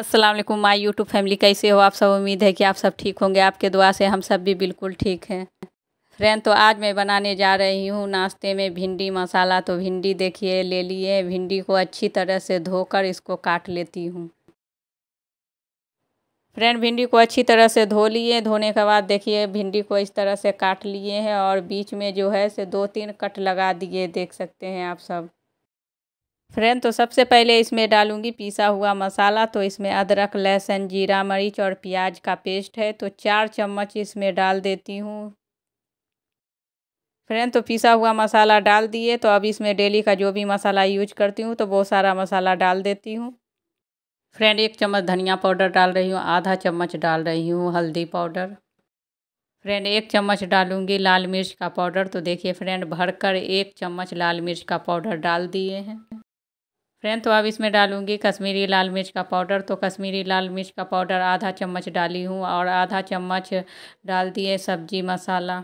Aslam my YouTube family कैसे हो आप सब उम्मीद है कि आप सब ठीक होंगे आपके दुआ से हम सब भी बिल्कुल ठीक हैं फ्रेंड तो आज मैं बनाने जा रही हूँ नाश्ते में भिंडी मसाला तो भिंडी देखिए ले लिए भिंडी को अच्छी तरह से धोकर इसको काट लेती हूँ फ्रेंड भिंडी को अच्छी तरह से धो लिए धोने के बाद देखिए भिंडी को इस तरह से काट लिए हैं और बीच में जो है से दो तीन कट लगा दिए देख सकते हैं आप सब फ्रेंड तो सबसे पहले इसमें डालूंगी पिसा हुआ मसाला तो इसमें अदरक लहसुन जीरा मरीच और प्याज का पेस्ट है तो चार चम्मच इसमें डाल देती हूँ फ्रेंड तो पिसा हुआ मसाला डाल दिए तो अब इसमें डेली का जो भी मसाला यूज करती हूँ तो वो सारा मसाला डाल देती हूँ फ्रेंड एक चम्मच धनिया पाउडर डाल रही हूँ आधा चम्मच डाल रही हूँ हल्दी पाउडर फ्रेंड एक चम्मच डालूंगी लाल मिर्च का पाउडर तो देखिए फ्रेंड भरकर एक चम्मच लाल मिर्च का पाउडर डाल दिए हैं फ्रेंड तो अब इसमें डालूंगी कश्मीरी लाल मिर्च का पाउडर तो कश्मीरी लाल मिर्च का पाउडर आधा चम्मच डाली हूँ और आधा चम्मच डाल दिए सब्जी मसाला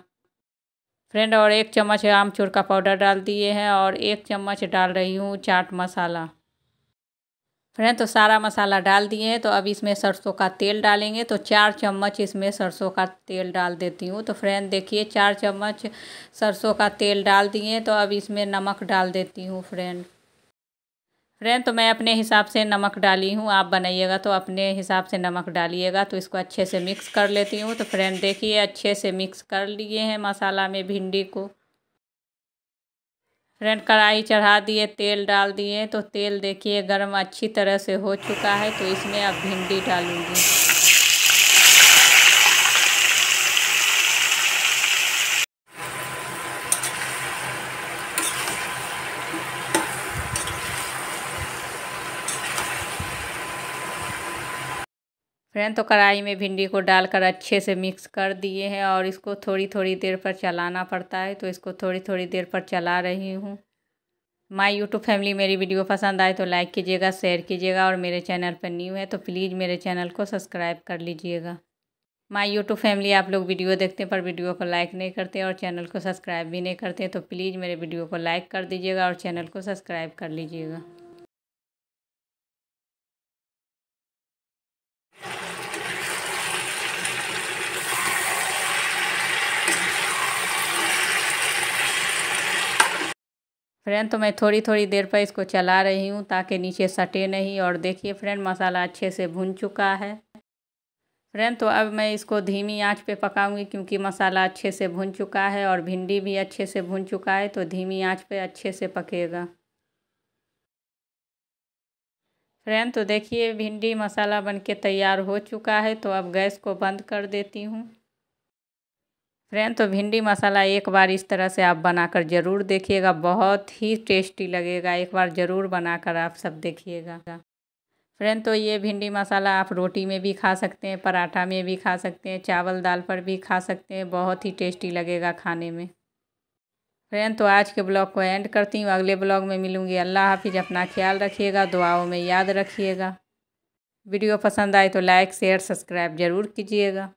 फ्रेंड और एक चम्मच आमचूर का पाउडर डाल दिए हैं और एक चम्मच डाल रही हूँ चाट मसाला फ्रेंड तो सारा मसाला डाल दिए हैं तो अब इसमें सरसों का तेल डालेंगे तो चार चम्मच इसमें सरसों का तेल डाल देती हूँ तो फ्रेंड देखिए चार चम्मच सरसों का तेल डाल दिए तो अब इसमें नमक डाल देती हूँ फ्रेंड फ्रेंड तो मैं अपने हिसाब से नमक डाली हूँ आप बनाइएगा तो अपने हिसाब से नमक डालिएगा तो इसको अच्छे से मिक्स कर लेती हूँ तो फ्रेंड देखिए अच्छे से मिक्स कर लिए हैं मसाला में भिंडी को फ्रेंड कढ़ाई चढ़ा दिए तेल डाल दिए तो तेल देखिए गर्म अच्छी तरह से हो चुका है तो इसमें अब भिंडी डालूँगी फ्रेंड तो कढ़ाई में भिंडी को डालकर अच्छे से मिक्स कर दिए हैं और इसको थोड़ी थोड़ी देर पर चलाना पड़ता है तो इसको थोड़ी थोड़ी देर पर चला रही हूँ माय यूट्यूब फैमिली मेरी वीडियो पसंद आए तो लाइक कीजिएगा शेयर कीजिएगा और मेरे चैनल पर न्यू है तो प्लीज़ मेरे चैनल को सब्सक्राइब कर लीजिएगा माई यूट्यूब फैमिली आप लोग वीडियो देखते पर वीडियो को लाइक नहीं करते और चैनल को सब्सक्राइब भी नहीं करते तो प्लीज़ मेरे वीडियो को लाइक कर दीजिएगा और चैनल को सब्सक्राइब कर लीजिएगा फ्रेंड तो मैं थोड़ी थोड़ी देर पर इसको चला रही हूँ ताकि नीचे सटे नहीं और देखिए फ्रेंड मसाला अच्छे से भुन चुका है फ्रेंड तो अब मैं इसको धीमी आंच पे पकाऊंगी क्योंकि मसाला अच्छे से भुन चुका है और भिंडी भी अच्छे से भुन चुका है तो धीमी आंच पे अच्छे से पकेगा फ्रेंड तो देखिए भिंडी मसाला बनके तैयार हो चुका है तो अब गैस को बंद कर देती हूँ फ्रेंड तो भिंडी मसाला एक बार इस तरह से आप बनाकर ज़रूर देखिएगा बहुत ही टेस्टी लगेगा एक बार ज़रूर बनाकर आप सब देखिएगा फ्रेंड तो ये भिंडी मसाला आप रोटी में भी खा सकते हैं पराठा में भी खा सकते हैं चावल दाल पर भी खा सकते हैं बहुत ही टेस्टी लगेगा खाने में फ्रेंड तो आज के ब्लॉग को एंड करती हूँ अगले ब्लॉग में मिलूँगी अल्लाह हाफिज़ अपना ख्याल रखिएगा दुआओं में याद रखिएगा वीडियो पसंद आए तो लाइक शेयर सब्सक्राइब ज़रूर कीजिएगा